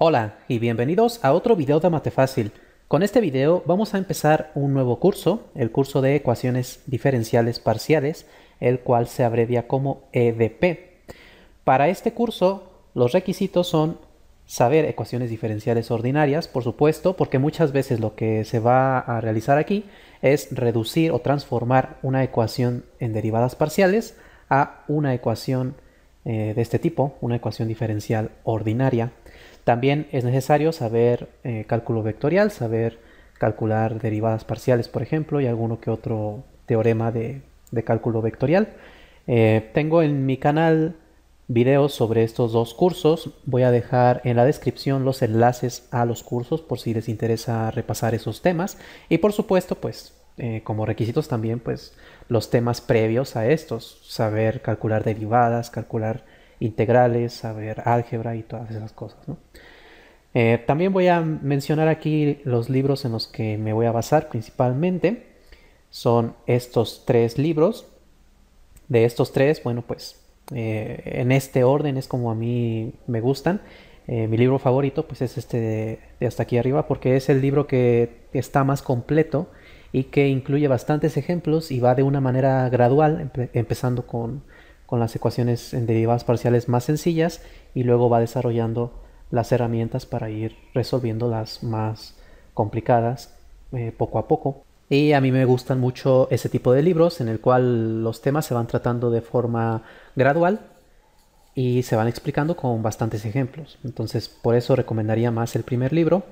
Hola y bienvenidos a otro video de Mate Fácil. Con este video vamos a empezar un nuevo curso, el curso de ecuaciones diferenciales parciales, el cual se abrevia como EDP. Para este curso los requisitos son saber ecuaciones diferenciales ordinarias, por supuesto, porque muchas veces lo que se va a realizar aquí es reducir o transformar una ecuación en derivadas parciales a una ecuación eh, de este tipo, una ecuación diferencial ordinaria. También es necesario saber eh, cálculo vectorial, saber calcular derivadas parciales, por ejemplo, y alguno que otro teorema de, cálculo vectorial. Eh, tengo en mi canal videos sobre estos dos cursos. Voy a dejar en la descripción los enlaces a los cursos por si les interesa repasar esos temas. Y por supuesto, pues eh, como requisitos también, pues los temas previos a estos. Saber calcular derivadas, calcular integrales, saber álgebra y todas esas cosas. Eh, también voy a mencionar aquí los libros en los que me voy a basar principalmente. Son estos tres libros. De estos tres, bueno, pues eh, en este orden es como a mí me gustan. Eh, mi libro favorito pues es este de, hasta aquí arriba porque es el libro que está más completo y que incluye bastantes ejemplos y va de una manera gradual, empezando con con las ecuaciones en derivadas parciales más sencillas y luego va desarrollando las herramientas para ir resolviendo las más complicadas eh, poco a poco. Y a mí me gustan mucho ese tipo de libros en el cual los temas se van tratando de forma gradual y se van explicando con bastantes ejemplos. Entonces por eso recomendaría más el primer libro.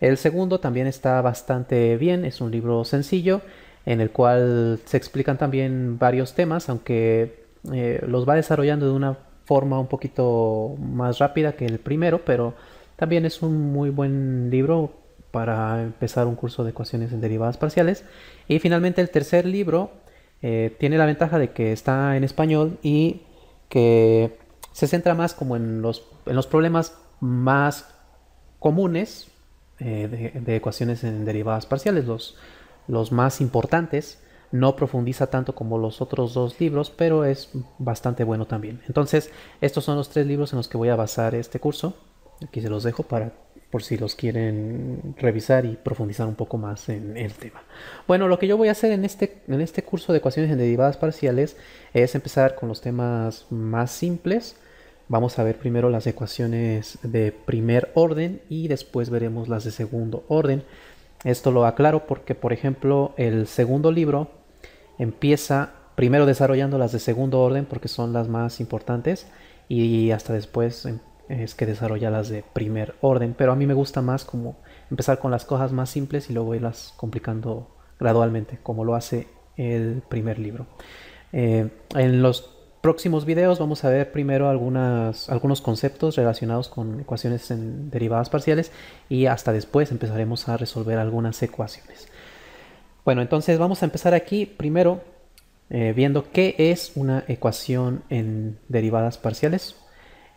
El segundo también está bastante bien, es un libro sencillo en el cual se explican también varios temas, aunque eh, los va desarrollando de una forma un poquito más rápida que el primero, pero también es un muy buen libro para empezar un curso de ecuaciones en derivadas parciales. Y finalmente el tercer libro eh, tiene la ventaja de que está en español y que se centra más como en los, problemas más comunes eh, de, ecuaciones en derivadas parciales, los más importantes. No profundiza tanto como los otros dos libros, pero es bastante bueno también. Entonces, estos son los tres libros en los que voy a basar este curso. Aquí se los dejo para por si los quieren revisar y profundizar un poco más en el tema. Bueno, lo que yo voy a hacer en este, en este curso de ecuaciones en derivadas parciales es empezar con los temas más simples. Vamos a ver primero las ecuaciones de primer orden y después veremos las de segundo orden. Esto lo aclaro porque, por ejemplo, el segundo libro empieza primero desarrollando las de segundo orden porque son las más importantes y hasta después em, es que desarrolla las de primer orden. Pero a mí me gusta más como empezar con las cosas más simples y luego irlas complicando gradualmente, como lo hace el primer libro. Eh, en los próximos videos vamos a ver primero algunos conceptos relacionados con ecuaciones en derivadas parciales y hasta después empezaremos a resolver algunas ecuaciones. Bueno, entonces vamos a empezar aquí primero eh, viendo qué es una ecuación en derivadas parciales.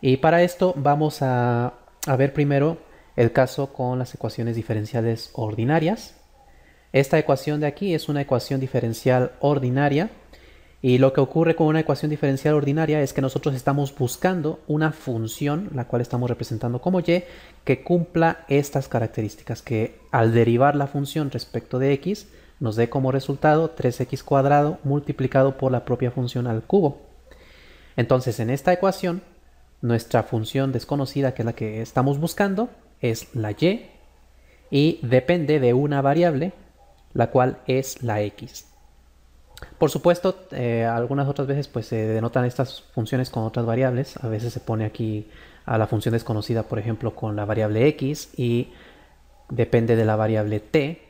Y para esto vamos a ver primero el caso con las ecuaciones diferenciales ordinarias. Esta ecuación de aquí es una ecuación diferencial ordinaria y lo que ocurre con una ecuación diferencial ordinaria es que nosotros estamos buscando una función, la cual estamos representando como y, que cumpla estas características, que al derivar la función respecto de x, nos dé como resultado 3x cuadrado multiplicado por la propia función al cubo. Entonces en esta ecuación, nuestra función desconocida, que es la que estamos buscando, es la y y depende de una variable, la cual es la x. Por supuesto, eh, algunas otras veces pues se denotan estas funciones con otras variables. A veces se pone aquí a la función desconocida, por ejemplo, con la variable x y depende de la variable t,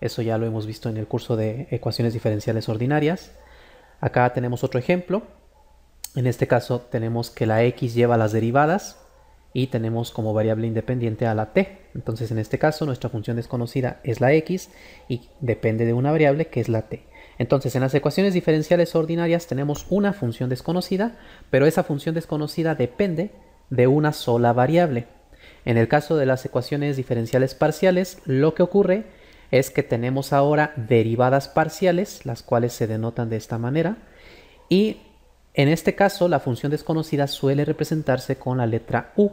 eso ya lo hemos visto en el curso de ecuaciones diferenciales ordinarias. Acá tenemos otro ejemplo. En este caso tenemos que la x lleva las derivadas y tenemos como variable independiente a la t. Entonces en este caso nuestra función desconocida es la x y depende de una variable que es la t. Entonces en las ecuaciones diferenciales ordinarias tenemos una función desconocida, pero esa función desconocida depende de una sola variable. En el caso de las ecuaciones diferenciales parciales, lo que ocurre es que tenemos ahora derivadas parciales, las cuales se denotan de esta manera, y en este caso la función desconocida suele representarse con la letra u.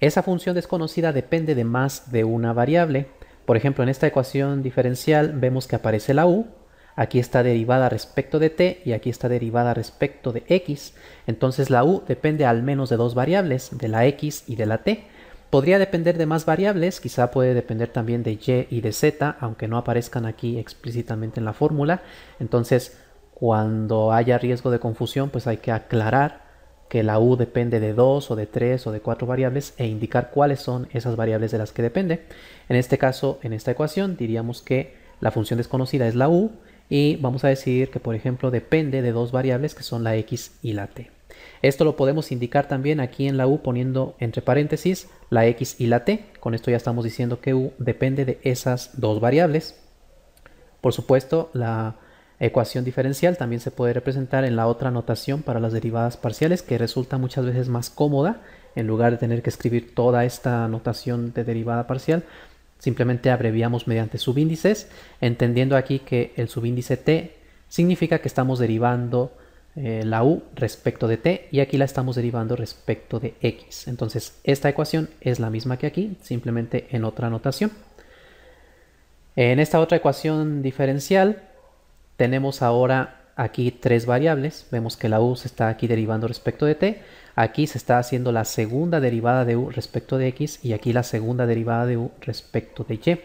Esa función desconocida depende de más de una variable. Por ejemplo, en esta ecuación diferencial vemos que aparece la u, aquí está derivada respecto de t y aquí está derivada respecto de x. Entonces la u depende al menos de dos variables, de la x y de la t. Podría depender de más variables, quizá puede depender también de y y de z, aunque no aparezcan aquí explícitamente en la fórmula. Entonces, cuando haya riesgo de confusión, pues hay que aclarar que la u depende de dos o de tres o de cuatro variables e indicar cuáles son esas variables de las que depende. En este caso, en esta ecuación, diríamos que la función desconocida es la u y vamos a decir que, por ejemplo, depende de dos variables que son la x y la t. Esto lo podemos indicar también aquí en la U poniendo entre paréntesis la X y la T. Con esto ya estamos diciendo que U depende de esas dos variables. Por supuesto, la ecuación diferencial también se puede representar en la otra notación para las derivadas parciales que resulta muchas veces más cómoda en lugar de tener que escribir toda esta notación de derivada parcial simplemente abreviamos mediante subíndices entendiendo aquí que el subíndice t significa que estamos derivando eh, la u respecto de t y aquí la estamos derivando respecto de x. Entonces esta ecuación es la misma que aquí, simplemente en otra notación. En esta otra ecuación diferencial tenemos ahora aquí tres variables. Vemos que la u se está aquí derivando respecto de t. Aquí se está haciendo la segunda derivada de u respecto de x y aquí la segunda derivada de u respecto de y.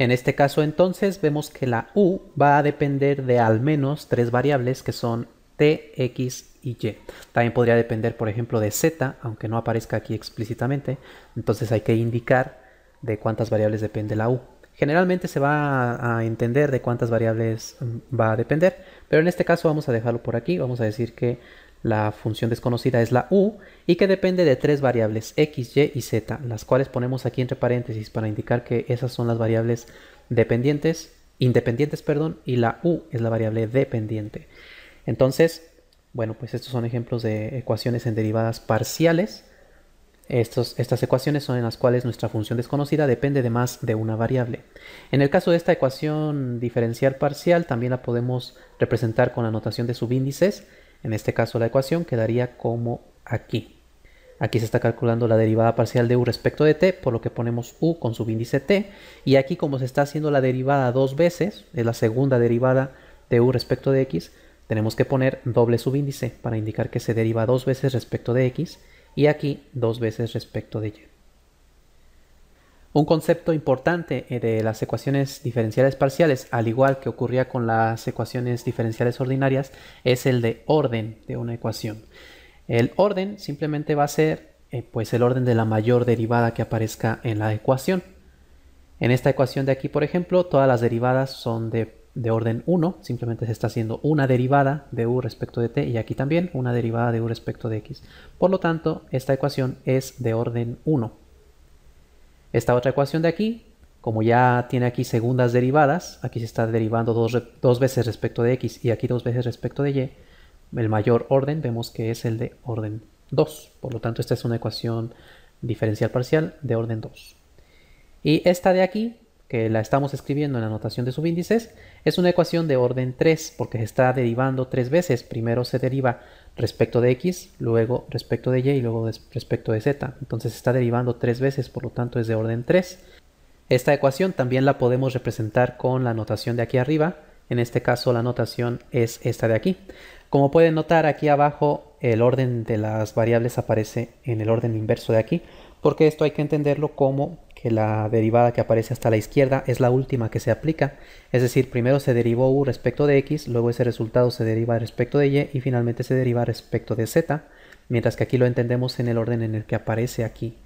En este caso entonces vemos que la u va a depender de al menos tres variables que son T, X y Y. También podría depender, por ejemplo, de Z, aunque no aparezca aquí explícitamente. Entonces hay que indicar de cuántas variables depende la U. Generalmente se va a entender de cuántas variables mm, va a depender, pero en este caso vamos a dejarlo por aquí. Vamos a decir que la función desconocida es la u y que depende de tres variables x, y y z, las cuales ponemos aquí entre paréntesis para indicar que esas son las variables dependientes, independientes, perdón, y la u es la variable dependiente. Entonces, bueno, pues estos son ejemplos de ecuaciones en derivadas parciales. Estos, estas ecuaciones son en las cuales nuestra función desconocida depende de más de una variable. En el caso de esta ecuación diferencial parcial, también la podemos representar con la notación de subíndices. En este caso, la ecuación quedaría como aquí. Aquí se está calculando la derivada parcial de u respecto de t, por lo que ponemos u con subíndice t. Y aquí, como se está haciendo la derivada dos veces, es la segunda derivada de u respecto de x, tenemos que poner doble subíndice para indicar que se deriva dos veces respecto de x y aquí dos veces respecto de y. Un concepto importante eh, de las ecuaciones diferenciales parciales, al igual que ocurría con las ecuaciones diferenciales ordinarias, es el de orden de una ecuación. El orden simplemente va a ser eh, pues el orden de la mayor derivada que aparezca en la ecuación. En esta ecuación de aquí, por ejemplo, todas las derivadas son de de orden 1, simplemente se está haciendo una derivada de u respecto de t y aquí también una derivada de u respecto de x. Por lo tanto, esta ecuación es de orden 1. Esta otra ecuación de aquí, como ya tiene aquí segundas derivadas, aquí se está derivando dos, dos veces respecto de x y aquí dos veces respecto de y, el mayor orden vemos que es el de orden 2. Por lo tanto, esta es una ecuación diferencial parcial de orden 2. Y esta de aquí que la estamos escribiendo en la notación de subíndices, es una ecuación de orden 3 porque se está derivando tres veces. Primero se deriva respecto de x, luego respecto de y y luego respecto de z. Entonces se está derivando tres veces, por lo tanto es de orden 3. Esta ecuación también la podemos representar con la notación de aquí arriba. En este caso la notación es esta de aquí. Como pueden notar aquí abajo el orden de las variables aparece en el orden inverso de aquí porque esto hay que entenderlo como que eh, la derivada que aparece hasta la izquierda es la última que se aplica, es decir, primero se derivó u respecto de x, luego ese resultado se deriva respecto de y y finalmente se deriva respecto de z, mientras que aquí lo entendemos en el orden en el que aparece aquí.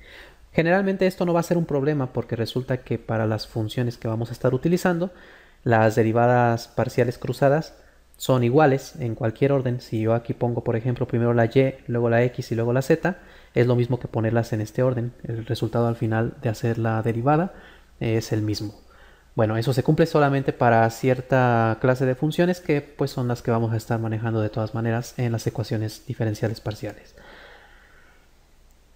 Generalmente esto no va a ser un problema porque resulta que para las funciones que vamos a estar utilizando, las derivadas parciales cruzadas son iguales en cualquier orden. Si yo aquí pongo, por ejemplo, primero la y, luego la x y luego la z, es lo mismo que ponerlas en este orden. El resultado al final de hacer la derivada es el mismo. Bueno, eso se cumple solamente para cierta clase de funciones que pues son las que vamos a estar manejando de todas maneras en las ecuaciones diferenciales parciales.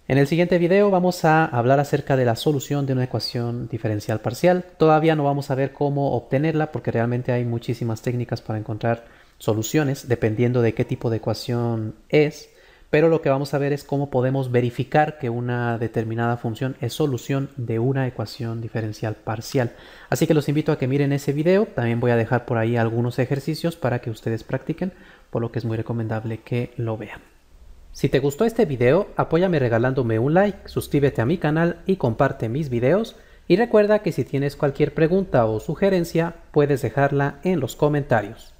En el siguiente video vamos a hablar acerca de la solución de una ecuación diferencial parcial. Todavía no vamos a ver cómo obtenerla porque realmente hay muchísimas técnicas para encontrar soluciones dependiendo de qué tipo de ecuación es pero lo que vamos a ver es cómo podemos verificar que una determinada función es solución de una ecuación diferencial parcial. Así que los invito a que miren ese video, también voy a dejar por ahí algunos ejercicios para que ustedes practiquen, por lo que es muy recomendable que lo vean. Si te gustó este video, apóyame regalándome un like, suscríbete a mi canal y comparte mis videos. Y recuerda que si tienes cualquier pregunta o sugerencia, puedes dejarla en los comentarios.